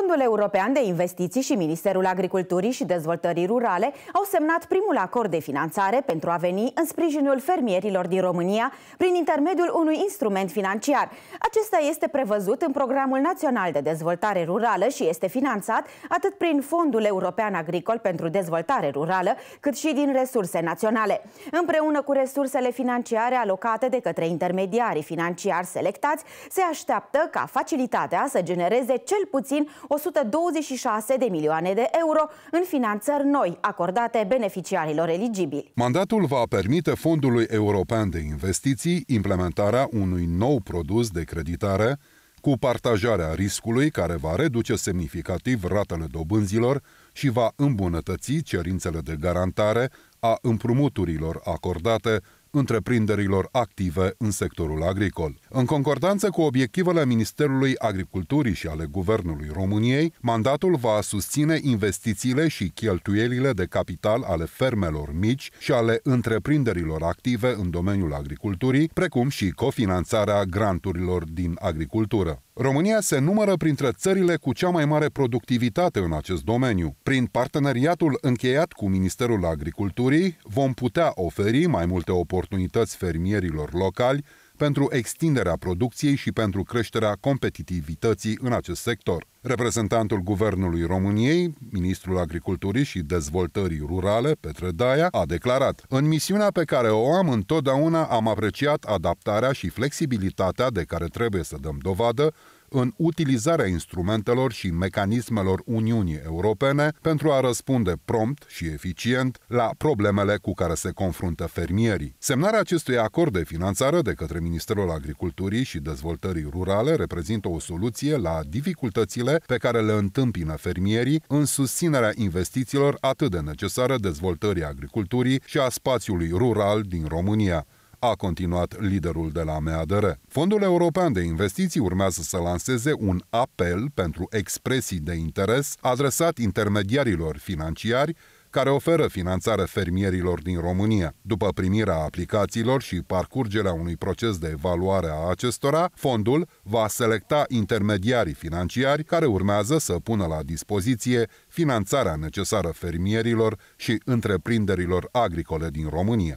Fondul European de Investiții și Ministerul Agriculturii și Dezvoltării Rurale au semnat primul acord de finanțare pentru a veni în sprijinul fermierilor din România prin intermediul unui instrument financiar. Acesta este prevăzut în Programul Național de Dezvoltare Rurală și este finanțat atât prin Fondul European Agricol pentru Dezvoltare Rurală, cât și din resurse naționale. Împreună cu resursele financiare alocate de către intermediarii financiari selectați, se așteaptă ca facilitatea să genereze cel puțin 126 de milioane de euro în finanțări noi acordate beneficiarilor eligibili. Mandatul va permite Fondului European de Investiții implementarea unui nou produs de creditare cu partajarea riscului care va reduce semnificativ ratele dobânzilor și va îmbunătăți cerințele de garantare a împrumuturilor acordate întreprinderilor active în sectorul agricol. În concordanță cu obiectivele Ministerului Agriculturii și ale Guvernului României, mandatul va susține investițiile și cheltuielile de capital ale fermelor mici și ale întreprinderilor active în domeniul agriculturii, precum și cofinanțarea granturilor din agricultură. România se numără printre țările cu cea mai mare productivitate în acest domeniu. Prin parteneriatul încheiat cu Ministerul Agriculturii, vom putea oferi mai multe oportunități fermierilor locali pentru extinderea producției și pentru creșterea competitivității în acest sector. Reprezentantul Guvernului României, ministrul Agriculturii și Dezvoltării Rurale, Petre Daia, a declarat În misiunea pe care o am întotdeauna am apreciat adaptarea și flexibilitatea de care trebuie să dăm dovadă în utilizarea instrumentelor și mecanismelor Uniunii Europene pentru a răspunde prompt și eficient la problemele cu care se confruntă fermierii. Semnarea acestui acord de finanțare de către Ministerul Agriculturii și Dezvoltării Rurale reprezintă o soluție la dificultățile pe care le întâmpină fermierii în susținerea investițiilor atât de necesare dezvoltării agriculturii și a spațiului rural din România a continuat liderul de la MEADR. Fondul European de Investiții urmează să lanseze un apel pentru expresii de interes adresat intermediarilor financiari care oferă finanțare fermierilor din România. După primirea aplicațiilor și parcurgerea unui proces de evaluare a acestora, fondul va selecta intermediarii financiari care urmează să pună la dispoziție finanțarea necesară fermierilor și întreprinderilor agricole din România.